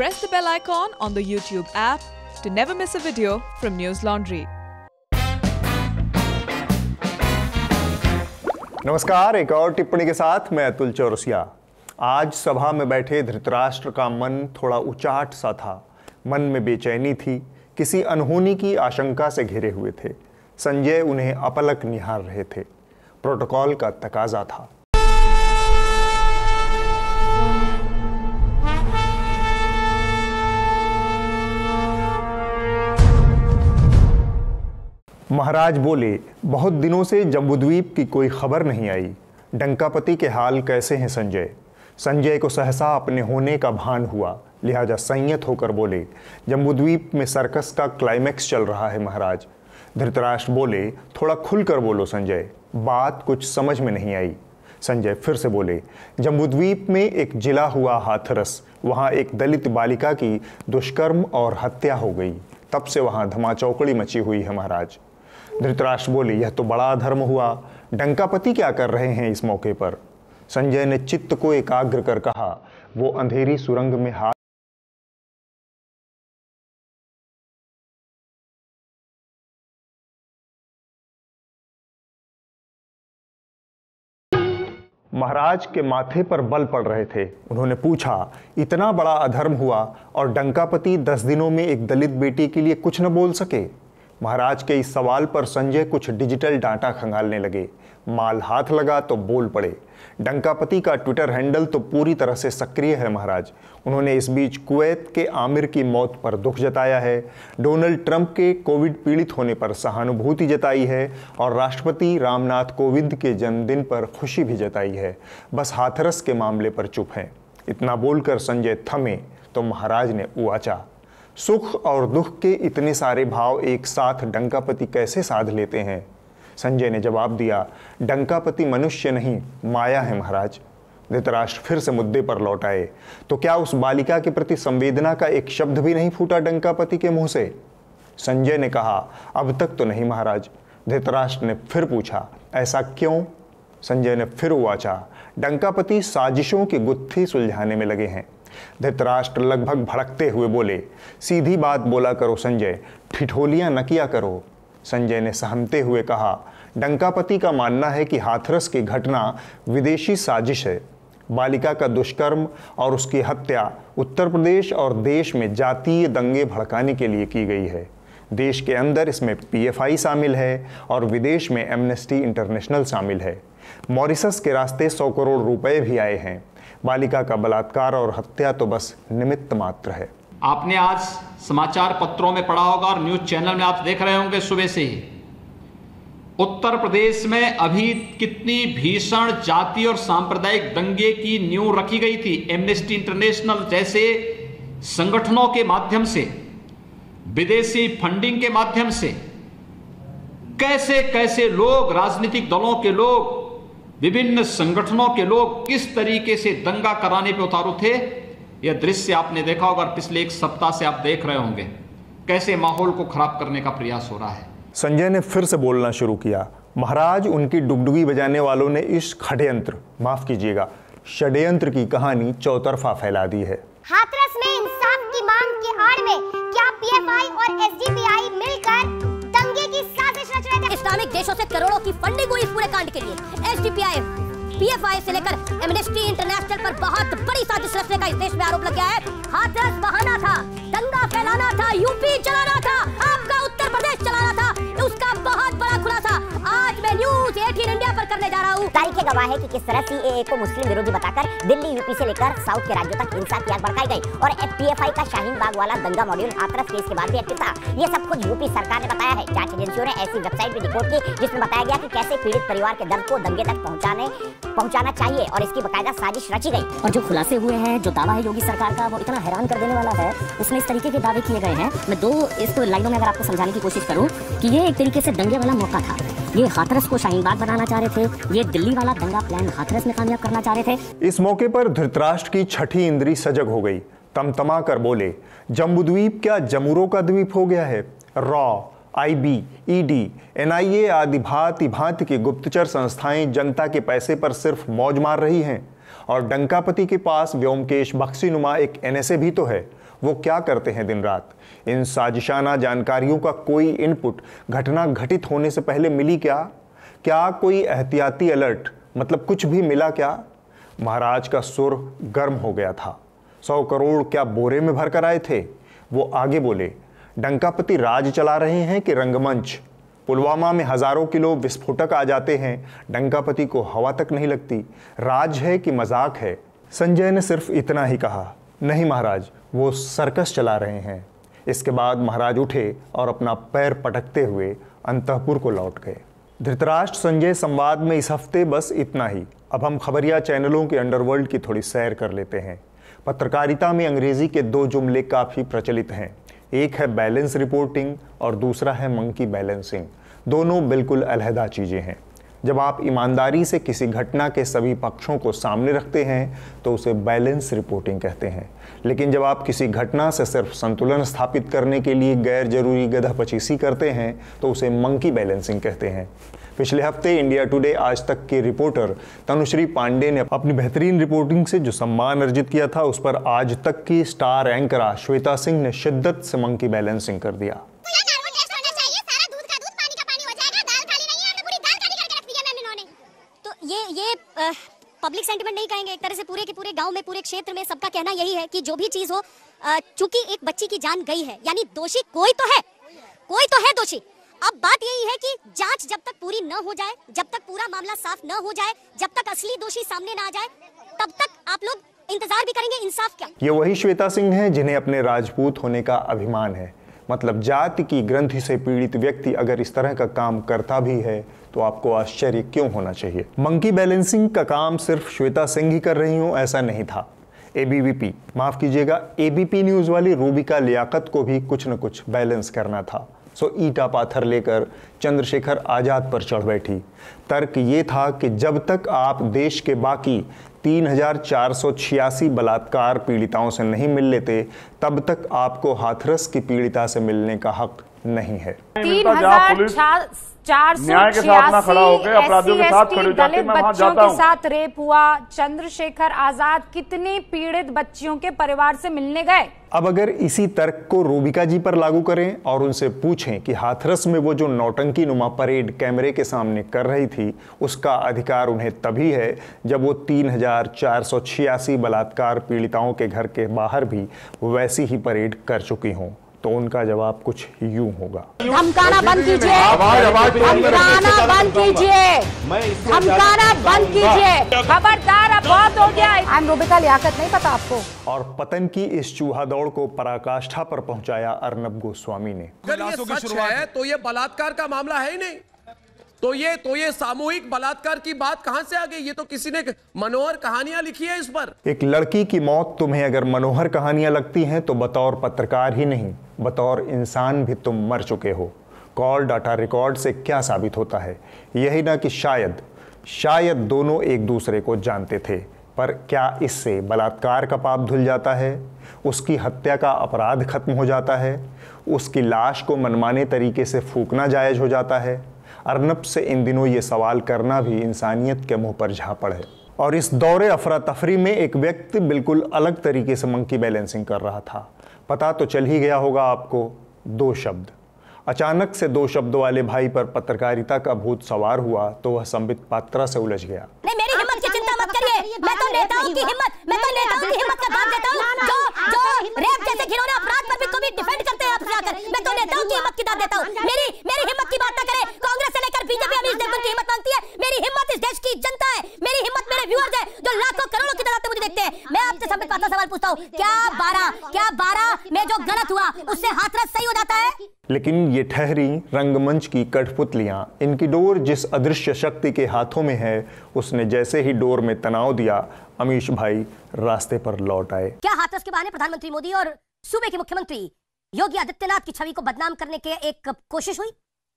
press the bell icon on the YouTube app to never miss a video from News Laundry. नमस्कार एक और टिप्पणी के साथ मैं अतुल चौरसिया आज सभा में बैठे धृतराष्ट्र का मन थोड़ा उचाट सा था मन में बेचैनी थी किसी अनहोनी की आशंका से घिरे हुए थे संजय उन्हें अपलक निहार रहे थे प्रोटोकॉल का तकाजा था महाराज बोले बहुत दिनों से जम्बूद्वीप की कोई खबर नहीं आई डंकापति के हाल कैसे हैं संजय संजय को सहसा अपने होने का भान हुआ लिहाजा संयत होकर बोले जम्बूद्वीप में सर्कस का क्लाइमैक्स चल रहा है महाराज धृतराष्ट्र बोले थोड़ा खुलकर बोलो संजय बात कुछ समझ में नहीं आई संजय फिर से बोले जम्बूद्वीप में एक जिला हुआ हाथरस वहाँ एक दलित बालिका की दुष्कर्म और हत्या हो गई तब से वहाँ धमाचौकड़ी मची हुई है महाराज धृतराष्ट्र बोले यह तो बड़ा धर्म हुआ डंकापति क्या कर रहे हैं इस मौके पर संजय ने चित्त को एकाग्र कर कहा वो अंधेरी सुरंग में हाथ महाराज के माथे पर बल पड़ रहे थे उन्होंने पूछा इतना बड़ा अधर्म हुआ और डंकापति दस दिनों में एक दलित बेटी के लिए कुछ न बोल सके महाराज के इस सवाल पर संजय कुछ डिजिटल डाटा खंगालने लगे माल हाथ लगा तो बोल पड़े डंकापति का ट्विटर हैंडल तो पूरी तरह से सक्रिय है महाराज उन्होंने इस बीच कुवैत के आमिर की मौत पर दुख जताया है डोनाल्ड ट्रंप के कोविड पीड़ित होने पर सहानुभूति जताई है और राष्ट्रपति रामनाथ कोविंद के जन्मदिन पर खुशी भी जताई है बस हाथरस के मामले पर चुप हैं इतना बोलकर संजय थमे तो महाराज ने उचा सुख और दुख के इतने सारे भाव एक साथ डंकापति कैसे साध लेते हैं संजय ने जवाब दिया डंकापति मनुष्य नहीं माया है महाराज धृतराष्ट्र फिर से मुद्दे पर लौट आए तो क्या उस बालिका के प्रति संवेदना का एक शब्द भी नहीं फूटा डंकापति के मुंह से संजय ने कहा अब तक तो नहीं महाराज धृतराष्ट्र ने फिर पूछा ऐसा क्यों संजय ने फिर उवाचा डंकापति साजिशों की गुत्थी सुलझाने में लगे हैं धृतराष्ट्र लगभग भड़कते हुए बोले सीधी बात बोला करो संजय ठिठोलियाँ न किया करो संजय ने सहमते हुए कहा डंकापति का मानना है कि हाथरस की घटना विदेशी साजिश है बालिका का दुष्कर्म और उसकी हत्या उत्तर प्रदेश और देश में जातीय दंगे भड़काने के लिए की गई है देश के अंदर इसमें पीएफआई शामिल है और विदेश में एमनेस्टी इंटरनेशनल शामिल है मॉरिसस के रास्ते सौ करोड़ रुपए भी आए हैं बालिका का बलात्कार और हत्या तो बस निमित्त मात्र है आपने आज समाचार पत्रों में पढ़ा होगा और न्यूज चैनल में आप देख रहे होंगे सुबह से ही उत्तर प्रदेश में अभी कितनी भीषण जाति और सांप्रदायिक दंगे की न्यू रखी गई थी एमनेस्टी इंटरनेशनल जैसे संगठनों के माध्यम से विदेशी फंडिंग के माध्यम से कैसे कैसे लोग राजनीतिक दलों के लोग विभिन्न संगठनों के लोग किस तरीके से दंगा कराने पर उतारू थे यह दृश्य आपने देखा होगा पिछले एक सप्ताह से आप देख रहे होंगे कैसे माहौल को खराब करने का प्रयास हो रहा है संजय ने फिर से बोलना शुरू किया महाराज उनकी डुगडुगी बजाने वालों ने इस खडयंत्र माफ कीजिएगा षड्यंत्र की कहानी चौतरफा फैला दी है हाथरस में इंसाफ की मांग के आड़ में क्या पीएफआई और एसडीपीआई मिलकर इस्लामिक देशों से करोड़ों की फंडिंग हुई पूरे कांड के लिए S D P I PFI से लेकर एमनेस्टी इंटरनेशनल पर बहुत बड़ी साजिश रचने का इस देश में आरोप लग गया है हाथरस बहाना था दंगा फैलाना था यूपी चलाना था आपका उत्तर प्रदेश चलाना था उसका बहुत बड़ा खुलासा आज मैं न्यूज एटीन इंडिया पर करने जा रहा हूँ तारीखें गवाह है कि किस तरह सी को मुस्लिम विरोधी बताकर दिल्ली यूपी से लेकर साउथ के राज्यों तक हिंसा की आग बढ़ाई गई और एफ का शाहीन बाग वाला दंगा मॉड्यूल आतरस केस के बाद भी एक्टिव था ये सब कुछ यूपी सरकार ने बताया है जांच एजेंसियों ने ऐसी वेबसाइट भी रिपोर्ट की जिसमें बताया गया की कैसे पीड़ित परिवार के दर्द को दंगे तक पहुँचाने पहुँचाना चाहिए और इसकी बकायदा साजिश रची गई और जो खुलासे हुए हैं जो दावा है योगी सरकार का वो इतना हैरान कर देने वाला है उसमें इस तरीके के दावे किए गए हैं मैं दो इस लाइनों में अगर आपको समझाने की कोशिश करूँ की ये एक तरीके से दंगे वाला मौका था ये हाथरस को शाहीनबाग बनाना चाह रहे थे ये दिल्ली वाला दंगा प्लान हाथरस में कामयाब करना चाह रहे थे इस मौके पर धृतराष्ट्र की छठी इंद्री सजग हो गई तमतमा कर बोले जम्बूद्वीप क्या जमूरों का द्वीप हो गया है रॉ आईबी, ईडी एनआईए आदि भांति भांति की गुप्तचर संस्थाएं जनता के पैसे पर सिर्फ मौज मार रही हैं और डंकापति के पास व्योमकेश बख्शीनुमा एक एनएसए भी तो है वो क्या करते हैं दिन रात इन साजिशाना जानकारियों का कोई इनपुट घटना घटित होने से पहले मिली क्या क्या कोई एहतियाती अलर्ट मतलब कुछ भी मिला क्या महाराज का सुर गर्म हो गया था सौ करोड़ क्या बोरे में भर कर आए थे वो आगे बोले डंकापति राज चला रहे हैं कि रंगमंच पुलवामा में हजारों किलो विस्फोटक आ जाते हैं डंकापति को हवा तक नहीं लगती राज है कि मजाक है संजय ने सिर्फ इतना ही कहा नहीं महाराज वो सर्कस चला रहे हैं इसके बाद महाराज उठे और अपना पैर पटकते हुए अंतपुर को लौट गए धृतराष्ट्र संजय संवाद में इस हफ्ते बस इतना ही अब हम खबरिया चैनलों के अंडरवर्ल्ड की थोड़ी सैर कर लेते हैं पत्रकारिता में अंग्रेजी के दो जुमले काफ़ी प्रचलित हैं एक है बैलेंस रिपोर्टिंग और दूसरा है मंकी बैलेंसिंग दोनों बिल्कुल अलहदा चीज़ें हैं जब आप ईमानदारी से किसी घटना के सभी पक्षों को सामने रखते हैं तो उसे बैलेंस रिपोर्टिंग कहते हैं लेकिन जब आप किसी घटना से सिर्फ संतुलन स्थापित करने के लिए गैर जरूरी गधापचीसी करते हैं तो उसे मंकी बैलेंसिंग कहते हैं पिछले हफ्ते इंडिया टुडे आज तक के रिपोर्टर तनुश्री पांडे ने अपनी बेहतरीन रिपोर्टिंग से जो सम्मान अर्जित किया था उस पर आज तक की स्टार एंकर श्वेता सिंह ने शिद्दत से मंकी बैलेंसिंग कर दिया पब्लिक सेंटिमेंट नहीं कहेंगे एक तरह से पूरे के पूरे गांव में पूरे क्षेत्र में सबका कहना यही है कि जो भी चीज हो चूंकि एक बच्ची की जान गई है यानी दोषी कोई तो है कोई तो है दोषी अब बात यही है कि जांच जब तक पूरी न हो जाए जब तक पूरा मामला साफ न हो जाए जब तक असली दोषी सामने न आ जाए तब तक आप लोग इंतजार भी करेंगे इंसाफ क्या ये वही श्वेता सिंह है जिन्हें अपने राजपूत होने का अभिमान है मतलब जाति की ग्रंथि से पीड़ित व्यक्ति अगर इस तरह का काम करता भी है तो आपको आश्चर्य क्यों होना चाहिए मंकी बैलेंसिंग का काम सिर्फ श्वेता सिंह ही कर रही हूं ऐसा नहीं था एबीवीपी माफ कीजिएगा एबीपी न्यूज़ वाली रूबिका लियाकत को भी कुछ न कुछ बैलेंस करना था सो ईटा पाथर लेकर चंद्रशेखर आज़ाद पर चढ़ बैठी तर्क ये था कि जब तक आप देश के बाकी तीन बलात्कार पीड़िताओं से नहीं मिल लेते तब तक आपको हाथरस की पीड़िता से मिलने का हक नहीं है तीन हजार चार सौ दलित बच्चों के साथ रेप हुआ चंद्रशेखर आजाद कितने पीड़ित बच्चियों के परिवार से मिलने गए अब अगर इसी तर्क को रोबिका जी पर लागू करें और उनसे पूछें कि हाथरस में वो जो नौटंकी नुमा परेड कैमरे के सामने कर रही थी उसका अधिकार उन्हें तभी है जब वो तीन बलात्कार पीड़िताओं के घर के बाहर भी वैसी ही परेड कर चुकी हों तो उनका जवाब कुछ यूं होगा धमकाना बंद कीजिए धमकाना बंद कीजिए धमकाना बंद कीजिए खबरदार अब बहुत हो गया आई एम रूबिका लियाकत नहीं पता आपको और पतन की इस चूहा दौड़ को पराकाष्ठा पर पहुंचाया अर्नब गोस्वामी ने अगर ये सच है तो ये बलात्कार का मामला है ही नहीं तो ये तो ये सामूहिक बलात्कार की बात कहां से आ गई ये तो किसी ने मनोहर कहानियां लिखी है इस पर एक लड़की की मौत तुम्हें अगर मनोहर कहानियां लगती हैं तो बतौर पत्रकार ही नहीं बतौर इंसान भी तुम मर चुके हो कॉल डाटा रिकॉर्ड से क्या साबित होता है यही ना कि शायद शायद दोनों एक दूसरे को जानते थे पर क्या इससे बलात्कार का पाप धुल जाता है उसकी हत्या का अपराध खत्म हो जाता है उसकी लाश को मनमाने तरीके से फूकना जायज हो जाता है अरनब से इन दिनों ये सवाल करना भी इंसानियत के मुंह पर झापड़ है और इस दौरे अफरा तफरी में एक व्यक्ति बिल्कुल अलग तरीके से मंकी बैलेंसिंग कर रहा था पता तो चल ही गया होगा आपको दो शब्द अचानक से दो शब्द वाले भाई पर पत्रकारिता का भूत सवार हुआ तो वह संबित पात्रा से उलझ गया नहीं मेरी हिम्मत की चिंता मत करिए मैं तो नेताओं की हिम्मत मैं तो नेताओं की हिम्मत का लेकिन ये ठहरी रंगमंच की कठपुतलियाँ इनकी डोर जिस अदृश्य शक्ति के हाथों में है उसने जैसे ही डोर में तनाव दिया अमीश भाई रास्ते पर लौट आए क्या हाथ के बहाने प्रधानमंत्री मोदी और सूबे के मुख्यमंत्री योगी आदित्यनाथ की छवि को बदनाम करने की एक कोशिश हुई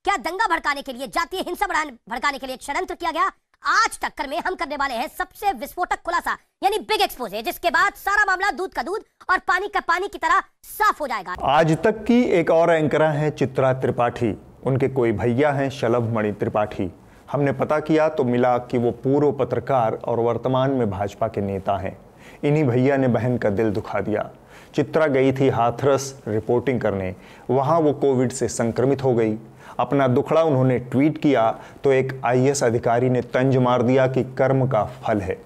क्या दंगा भड़काने के लिए जातीय हिंसा भड़काने के लिए एक षडयंत्र किया गया आज टक्कर में हम करने वाले हैं सबसे विस्फोटक खुलासा यानी बिग एक्सपोजे जिसके बाद सारा मामला दूध का दूध और पानी का पानी की तरह साफ हो जाएगा आज तक की एक और एंकरा है चित्रा त्रिपाठी उनके कोई भैया हैं शलभ मणि त्रिपाठी हमने पता किया तो मिला कि वो पूर्व पत्रकार और वर्तमान में भाजपा के नेता हैं इन्हीं भैया ने बहन का दिल दुखा दिया चित्रा गई थी हाथरस रिपोर्टिंग करने वहाँ वो कोविड से संक्रमित हो गई अपना दुखड़ा उन्होंने ट्वीट किया तो एक आईएएस अधिकारी ने तंज मार दिया कि कर्म का फल है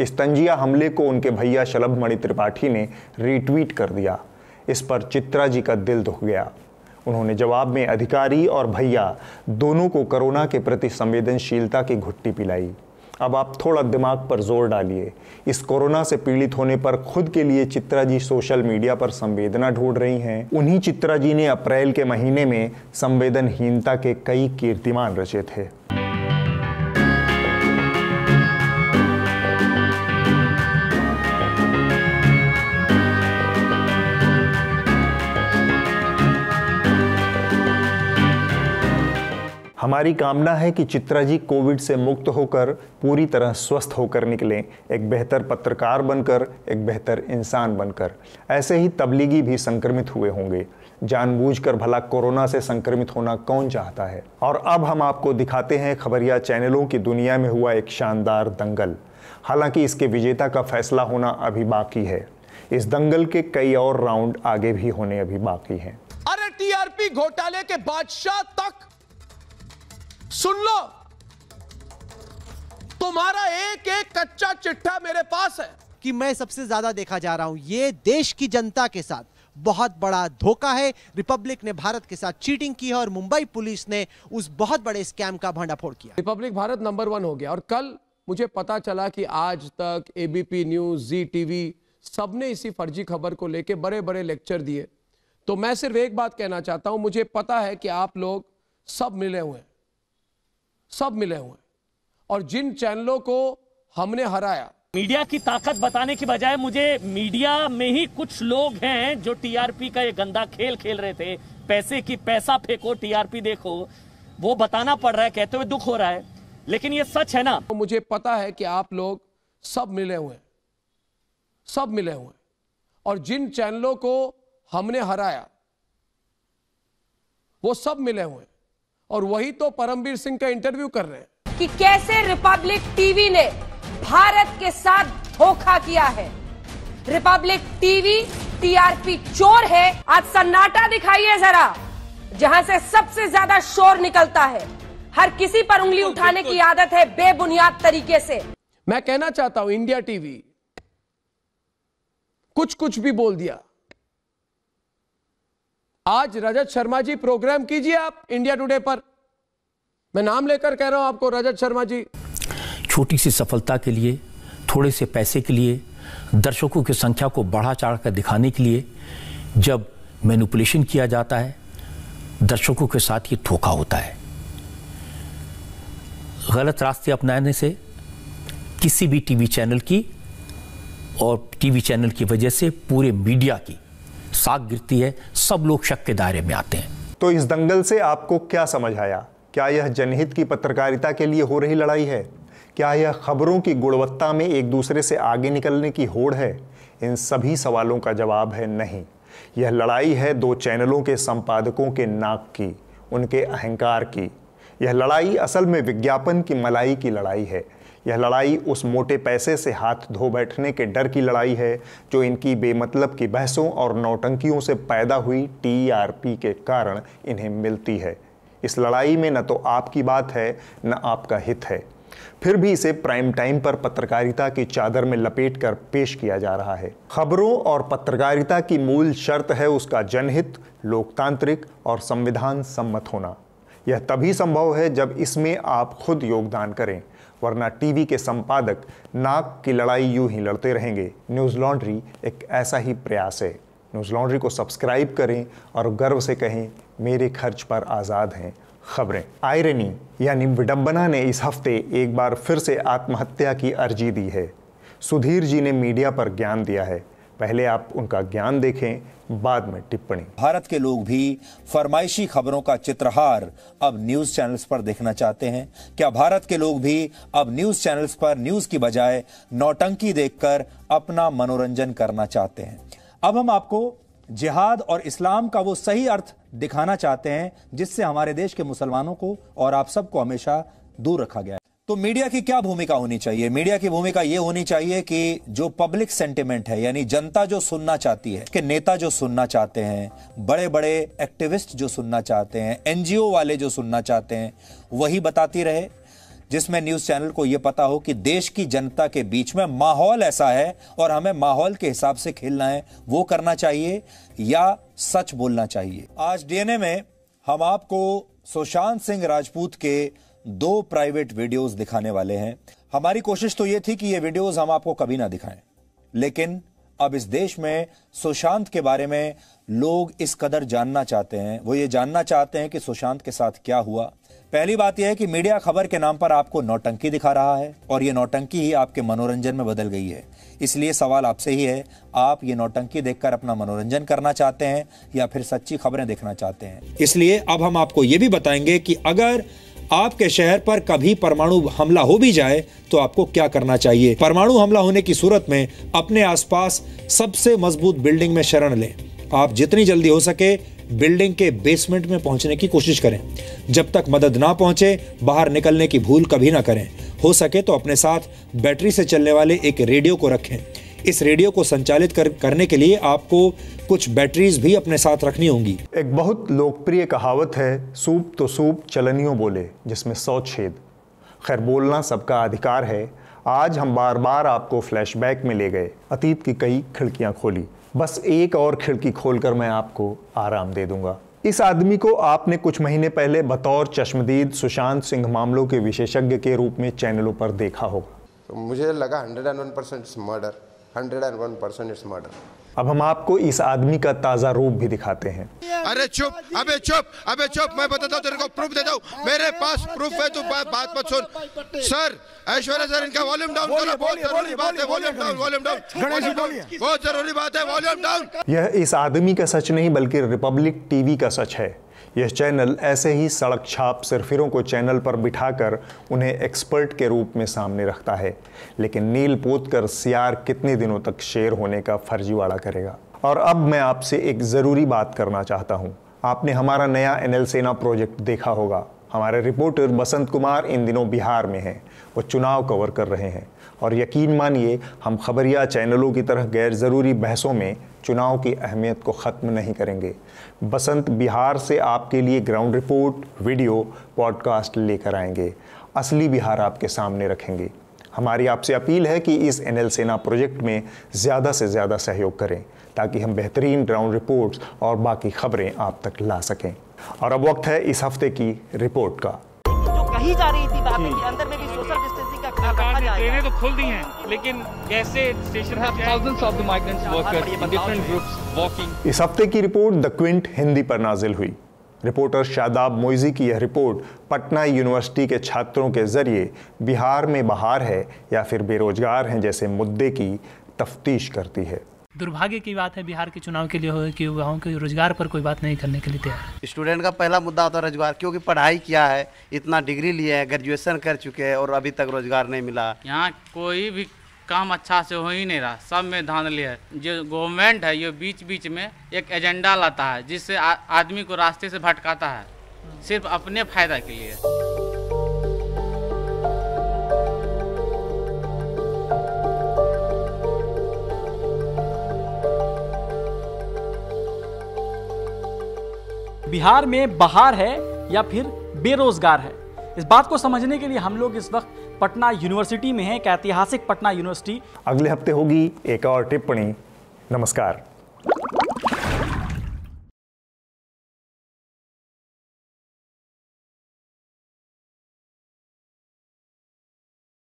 इस तंजिया हमले को उनके भैया शलभ मणि त्रिपाठी ने रीट्वीट कर दिया इस पर चित्रा जी का दिल दुख गया उन्होंने जवाब में अधिकारी और भैया दोनों को कोरोना के प्रति संवेदनशीलता की घुट्टी पिलाई अब आप थोड़ा दिमाग पर जोर डालिए इस कोरोना से पीड़ित होने पर खुद के लिए चित्रा जी सोशल मीडिया पर संवेदना ढूंढ रही हैं उन्हीं चित्रा जी ने अप्रैल के महीने में संवेदनहीनता के कई कीर्तिमान रचे थे हमारी कामना है कि चित्रा जी कोविड से मुक्त होकर पूरी तरह स्वस्थ होकर निकलें एक बेहतर पत्रकार बनकर एक बेहतर इंसान बनकर ऐसे ही तबलीगी भी संक्रमित हुए होंगे जानबूझकर भला कोरोना से संक्रमित होना कौन चाहता है और अब हम आपको दिखाते हैं खबरिया चैनलों की दुनिया में हुआ एक शानदार दंगल हालांकि इसके विजेता का फैसला होना अभी बाकी है इस दंगल के कई और राउंड आगे भी होने अभी बाकी हैं अरे टीआरपी घोटाले के बादशाह तक सुन लो तुम्हारा एक एक कच्चा चिट्ठा मेरे पास है कि मैं सबसे ज्यादा देखा जा रहा हूं ये देश की जनता के साथ बहुत बड़ा धोखा है रिपब्लिक ने भारत के साथ चीटिंग की है और मुंबई पुलिस ने उस बहुत बड़े स्कैम का भंडाफोड़ किया रिपब्लिक भारत नंबर वन हो गया और कल मुझे पता चला कि आज तक एबीपी न्यूज जी टीवी सबने इसी फर्जी खबर को लेकर बड़े बड़े लेक्चर दिए तो मैं सिर्फ एक बात कहना चाहता हूं मुझे पता है कि आप लोग सब मिले हुए हैं सब मिले हुए और जिन चैनलों को हमने हराया मीडिया की ताकत बताने की बजाय मुझे मीडिया में ही कुछ लोग हैं जो टीआरपी का ये गंदा खेल खेल रहे थे पैसे की पैसा फेंको टीआरपी देखो वो बताना पड़ रहा है कहते हुए दुख हो रहा है लेकिन ये सच है ना तो मुझे पता है कि आप लोग सब मिले हुए सब मिले हुए और जिन चैनलों को हमने हराया वो सब मिले हुए और वही तो परमवीर सिंह का इंटरव्यू कर रहे हैं कि कैसे रिपब्लिक टीवी ने भारत के साथ धोखा किया है रिपब्लिक टीवी टीआरपी चोर है आज सन्नाटा दिखाइए जरा जहां से सबसे ज्यादा शोर निकलता है हर किसी पर उंगली उठाने की आदत है बेबुनियाद तरीके से मैं कहना चाहता हूं इंडिया टीवी कुछ कुछ भी बोल दिया आज रजत शर्मा जी प्रोग्राम कीजिए आप इंडिया टुडे पर मैं नाम लेकर कह रहा हूं आपको रजत शर्मा जी छोटी सी सफलता के लिए थोड़े से पैसे के लिए दर्शकों की संख्या को बढ़ा चढ़ा कर दिखाने के लिए जब मैनुपुलेशन किया जाता है दर्शकों के साथ ये धोखा होता है गलत रास्ते अपनाने से किसी भी टीवी चैनल की और टीवी चैनल की वजह से पूरे मीडिया की साग गिरती है सब लोग शक के दायरे में आते हैं तो इस दंगल से आपको क्या समझ आया क्या यह जनहित की पत्रकारिता के लिए हो रही लड़ाई है क्या यह खबरों की गुणवत्ता में एक दूसरे से आगे निकलने की होड़ है इन सभी सवालों का जवाब है नहीं यह लड़ाई है दो चैनलों के संपादकों के नाक की उनके अहंकार की यह लड़ाई असल में विज्ञापन की मलाई की लड़ाई है यह लड़ाई उस मोटे पैसे से हाथ धो बैठने के डर की लड़ाई है जो इनकी बेमतलब की बहसों और नौटंकियों से पैदा हुई टीआरपी के कारण इन्हें मिलती है इस लड़ाई में न तो आपकी बात है न आपका हित है फिर भी इसे प्राइम टाइम पर पत्रकारिता की चादर में लपेट कर पेश किया जा रहा है खबरों और पत्रकारिता की मूल शर्त है उसका जनहित लोकतांत्रिक और संविधान सम्मत होना यह तभी संभव है जब इसमें आप खुद योगदान करें वरना टीवी के संपादक नाक की लड़ाई यूं ही लड़ते रहेंगे न्यूज़ लॉन्ड्री एक ऐसा ही प्रयास है न्यूज़ लॉन्ड्री को सब्सक्राइब करें और गर्व से कहें मेरे खर्च पर आज़ाद हैं खबरें आयरनी यानी विडंबना ने इस हफ्ते एक बार फिर से आत्महत्या की अर्जी दी है सुधीर जी ने मीडिया पर ज्ञान दिया है पहले आप उनका ज्ञान देखें बाद में टिप्पणी भारत के लोग भी फरमाइशी खबरों का चित्रहार अब न्यूज चैनल्स पर देखना चाहते हैं क्या भारत के लोग भी अब न्यूज चैनल्स पर न्यूज की बजाय नौटंकी देखकर अपना मनोरंजन करना चाहते हैं अब हम आपको जिहाद और इस्लाम का वो सही अर्थ दिखाना चाहते हैं जिससे हमारे देश के मुसलमानों को और आप सबको हमेशा दूर रखा गया है तो मीडिया की क्या भूमिका होनी चाहिए मीडिया की भूमिका ये होनी चाहिए कि जो पब्लिक सेंटिमेंट है यानी जनता जो सुनना चाहती है कि नेता जो सुनना चाहते हैं बड़े बड़े एक्टिविस्ट जो सुनना चाहते हैं एनजीओ वाले जो सुनना चाहते हैं वही बताती रहे जिसमें न्यूज चैनल को यह पता हो कि देश की जनता के बीच में माहौल ऐसा है और हमें माहौल के हिसाब से खेलना है वो करना चाहिए या सच बोलना चाहिए आज डीएनए में हम आपको सुशांत सिंह राजपूत के दो प्राइवेट वीडियोस दिखाने वाले हैं हमारी कोशिश तो ये थी कि ये वीडियोस हम आपको कभी ना दिखाएं लेकिन अब इस देश में सुशांत के बारे में लोग इस कदर जानना चाहते हैं वो ये जानना चाहते हैं कि सुशांत के साथ क्या हुआ पहली बात यह है कि मीडिया खबर के नाम पर आपको नौटंकी दिखा रहा है और ये नौटंकी ही आपके मनोरंजन में बदल गई है इसलिए सवाल आपसे ही है आप ये नौटंकी देखकर अपना मनोरंजन करना चाहते हैं या फिर सच्ची खबरें देखना चाहते हैं इसलिए अब हम आपको ये भी बताएंगे कि अगर आपके शहर पर कभी परमाणु हमला हो भी जाए तो आपको क्या करना चाहिए परमाणु हमला होने की सूरत में अपने आसपास सबसे मजबूत बिल्डिंग में शरण लें आप जितनी जल्दी हो सके बिल्डिंग के बेसमेंट में पहुंचने की कोशिश करें जब तक मदद ना पहुंचे बाहर निकलने की भूल कभी ना करें हो सके तो अपने साथ बैटरी से चलने वाले एक रेडियो को रखें इस रेडियो को संचालित कर, करने के लिए आपको कुछ बैटरीज भी अपने साथ रखनी होंगी एक बहुत लोकप्रिय कहावत है सूप तो सूप चलनियों बोले जिसमें सौ छेद खैर बोलना सबका अधिकार है आज हम बार बार आपको फ्लैशबैक में ले गए अतीत की कई खिड़कियां खोली बस एक और खिड़की खोलकर मैं आपको आराम दे दूंगा इस आदमी को आपने कुछ महीने पहले बतौर चश्मदीद सुशांत सिंह मामलों के विशेषज्ञ के रूप में चैनलों पर देखा होगा तो मुझे लगा hundred and one percent murder hundred and one percent it's murder अब हम आपको इस आदमी का ताजा रूप भी दिखाते हैं अरे चुप अबे चुप अबे चुप मैं बताता हूँ तेरे को प्रूफ देता हूँ मेरे पास प्रूफ है तू बात बात मत सुन सर ऐश्वर्या सर इनका वॉल्यूम डाउन करो बहुत जरूरी बात है वॉल्यूम डाउन वॉल्यूम डाउन बहुत जरूरी बात है वॉल्यूम डाउन यह इस आदमी का सच नहीं बल्कि रिपब्लिक टीवी का सच है यह चैनल ऐसे ही सड़क छाप सरफिरों को चैनल पर बिठाकर उन्हें एक्सपर्ट के रूप में सामने रखता है लेकिन नील पोत कर सियार कितने दिनों तक शेयर होने का फर्जीवाड़ा करेगा और अब मैं आपसे एक ज़रूरी बात करना चाहता हूँ आपने हमारा नया एन सेना प्रोजेक्ट देखा होगा हमारे रिपोर्टर बसंत कुमार इन दिनों बिहार में हैं वो चुनाव कवर कर रहे हैं और यकीन मानिए हम खबरिया चैनलों की तरह गैर ज़रूरी बहसों में चुनाव की अहमियत को ख़त्म नहीं करेंगे बसंत बिहार से आपके लिए ग्राउंड रिपोर्ट वीडियो पॉडकास्ट लेकर आएंगे असली बिहार आपके सामने रखेंगे हमारी आपसे अपील है कि इस एन सेना प्रोजेक्ट में ज़्यादा से ज़्यादा सहयोग करें ताकि हम बेहतरीन ग्राउंड रिपोर्ट्स और बाकी खबरें आप तक ला सकें और अब वक्त है इस हफ्ते की रिपोर्ट का जो कही जा रही थी बातें हम्म। कि अंदर में भी सोशल डिस्टेंसिंग का ख्याल रखा ट्रेनें तो खुल दी हैं लेकिन कैसे स्टेशन पर thousands of the migrants workers in different groups walking इस हफ्ते की रिपोर्ट द क्विंट हिंदी पर नाजिल हुई रिपोर्टर शादाब मोइजी की यह रिपोर्ट पटना यूनिवर्सिटी के छात्रों के जरिए बिहार में बाहर है या फिर बेरोजगार हैं जैसे मुद्दे की तफ्तीश करती है दुर्भाग्य की बात है बिहार के चुनाव के लिए हो कि युवाओं के रोजगार पर कोई बात नहीं करने के लिए तैयार स्टूडेंट का पहला मुद्दा होता है रोजगार क्योंकि पढ़ाई किया है इतना डिग्री लिए हैं ग्रेजुएशन कर चुके हैं और अभी तक रोजगार नहीं मिला यहाँ कोई भी काम अच्छा से हो ही नहीं रहा सब में लिया है जो गवर्नमेंट है ये बीच बीच में एक एजेंडा लाता है जिससे आदमी को रास्ते से भटकाता है सिर्फ अपने फायदा के लिए बिहार में बाहर है या फिर बेरोजगार है इस बात को समझने के लिए हम लोग इस वक्त पटना यूनिवर्सिटी में हैं एक ऐतिहासिक पटना यूनिवर्सिटी अगले हफ्ते होगी एक और टिप्पणी नमस्कार